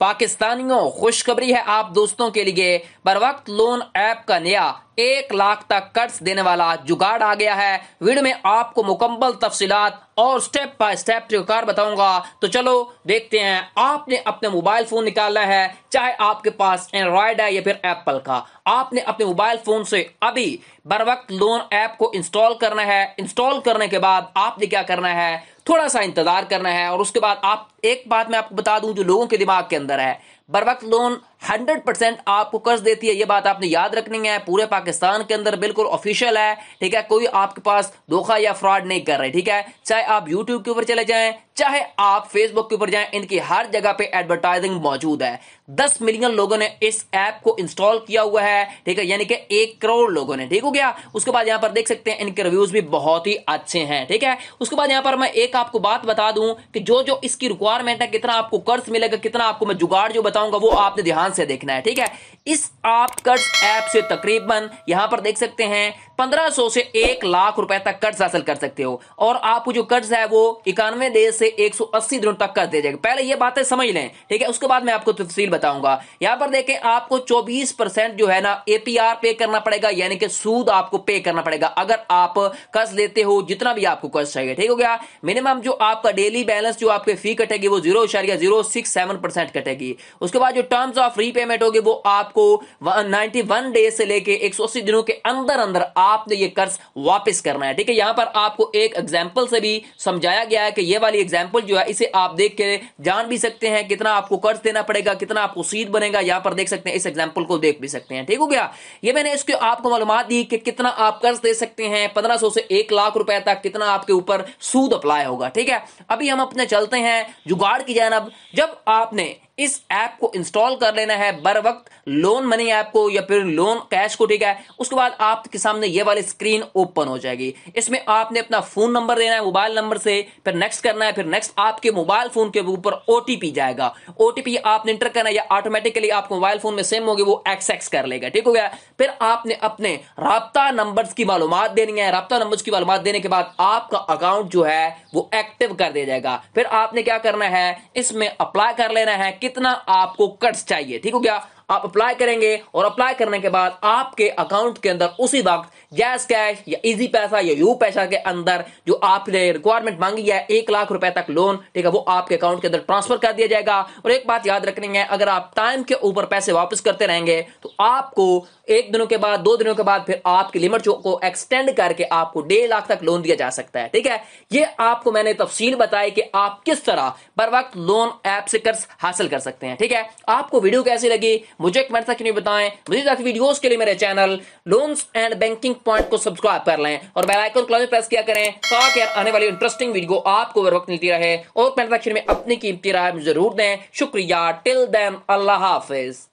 पाकिस्तानियों खुशखबरी है आप दोस्तों के लिए बर वक्त लोन ऐप का नया एक लाख तक कर्ज देने वाला जुगाड़ आ गया है वीडियो में आपको मुकम्मल तफसी और स्टेप बाय स्टेप जुगाड़ बताऊंगा तो चलो देखते हैं आपने अपने मोबाइल फोन निकालना है चाहे आपके पास एंड्रॉयड है या फिर एप्पल का आपने अपने मोबाइल फोन से अभी बर वक्त लोन ऐप को इंस्टॉल करना है इंस्टॉल करने के बाद आपने क्या करना है थोड़ा सा इंतजार करना है और उसके बाद आप एक बात मैं आपको बता दूं जो लोगों के दिमाग के अंदर है बर वक्त लोन हंड्रेड परसेंट आपको कर्ज देती है ये बात आपने याद रखनी है पूरे पाकिस्तान के अंदर बिल्कुल ऑफिशियल है ठीक है कोई आपके पास धोखा या फ्रॉड नहीं कर रहे ठीक है चाहे आप यूट्यूब के ऊपर चले जाएं चाहे आप फेसबुक के ऊपर जाएं इनकी हर जगह पे एडवर्टाइजिंग मौजूद है दस मिलियन लोगों ने इस ऐप को इंस्टॉल किया हुआ है ठीक है यानी कि एक करोड़ लोगों ने ठीक हो गया उसके बाद यहाँ पर देख सकते हैं इनके रिव्यूज भी बहुत ही अच्छे हैं ठीक है उसके बाद यहाँ पर मैं एक आपको बात बता दूं कि जो जो इसकी रिक्वायरमेंट है कितना आपको कर्ज मिलेगा कितना आपको मैं जुगाड़ जो बता बताऊंगा वो आपने ध्यान से देखना है ठीक है इस आप कर्ज ऐप से तकरीबन यहां पर देख सकते हैं 1500 से एक लाख रुपए तक कर्ज हासिल कर सकते हो और आपको जो कर्ज है वो इक्यानवे देश से 180 दिनों तक कर दे जाएगा पहले ये बातें समझ लें ठीक है उसके बाद मैं आपको तफसील बताऊंगा यहां पर देखें आपको 24 परसेंट जो है ना एपीआर पे करना पड़ेगा यानी कि सूद आपको पे करना पड़ेगा अगर आप कर्ज लेते हो जितना भी आपको कर्ज चाहिए ठीक हो गया मिनिमम जो आपका डेली बैलेंस जो आपके फी कटेगी वो zero zero six seven percent कटेगी उसके बाद जो टर्म्स ऑफ रीपेमेंट होगी वो आपको नाइनटी वन डे से लेके एक दिनों के अंदर अंदर आप आपने ये कर्ज वापस करना है ठीक है यहां पर आपको एक एग्जाम्पल से भी समझाया गया है कि ये वाली एग्जाम्पल जो है इसे आप देख के जान भी सकते हैं कितना आपको कर्ज देना पड़ेगा कितना आपको सीट बनेगा यहां पर देख सकते हैं इस एग्जाम्पल को देख भी सकते हैं ठीक हो गया ये मैंने इसके आपको मालूम दी कि कितना आप कर्ज दे सकते हैं पंद्रह से एक लाख रुपए तक कितना आपके ऊपर सूद अप्लाई होगा ठीक है अभी हम अपने चलते हैं जुगाड़ की जानब जब आपने इस ऐप को इंस्टॉल कर लेना है बर वक्त लोन मनी ऐप को या फिर लोन कैश को ठीक है उसके बाद आपके सामने ये वाली स्क्रीन ओपन हो जाएगी इसमें आपने अपना फोन नंबर देना है मोबाइल नंबर से फिर नेक्स्ट करना है फिर नेक्स्ट आपके मोबाइल फोन के ऊपर ओटीपी जाएगा ओटीपी आपने इंटर करना है या ऑटोमेटिकली आपके मोबाइल फोन में सेम होगी वो एक्स एक्स कर लेगा ठीक हो गया फिर आपने अपने रबता नंबर की मालूम देनी है रबता नंबर की मालूम देने के बाद आपका अकाउंट जो है वो एक्टिव कर दिया जाएगा फिर आपने क्या करना है इसमें अप्लाई कर लेना है कि कितना आपको कट्स चाहिए ठीक हो गया आप अप्लाई करेंगे और अप्लाई करने के बाद आपके अकाउंट के अंदर उसी वक्त जैस कैश या इजी पैसा या यू पैसा के अंदर जो आपने रिक्वायरमेंट मांगी है एक लाख रुपए तक लोन ठीक है वो आपके अकाउंट के अंदर ट्रांसफर कर दिया जाएगा और एक बात याद रखनी है अगर आप टाइम के ऊपर पैसे वापस करते रहेंगे तो आपको एक दिनों के बाद दो दिनों के बाद फिर आपकी लिमिट को एक्सटेंड करके आपको डेढ़ लाख तक लोन दिया जा सकता है ठीक है ये आपको मैंने तफसील बताई कि आप किस तरह बर वक्त लोन ऐप से कर्ज हासिल कर सकते हैं ठीक है आपको वीडियो कैसी लगी मुझे कमेंट सेक्शन में बताएं मुझे वीडियोस के लिए मेरे channel loans and banking point को सब्सक्राइब कर लें और बेल आइकन क्लॉज प्रेस किया करें ताकि आने वाली इंटरेस्टिंग वीडियो आपको वक्त मिलती रहे और कमेंट सेक्शन में अपनी कीमती राय जरूर दें शुक्रिया टिल देन अल्लाह हाफिज़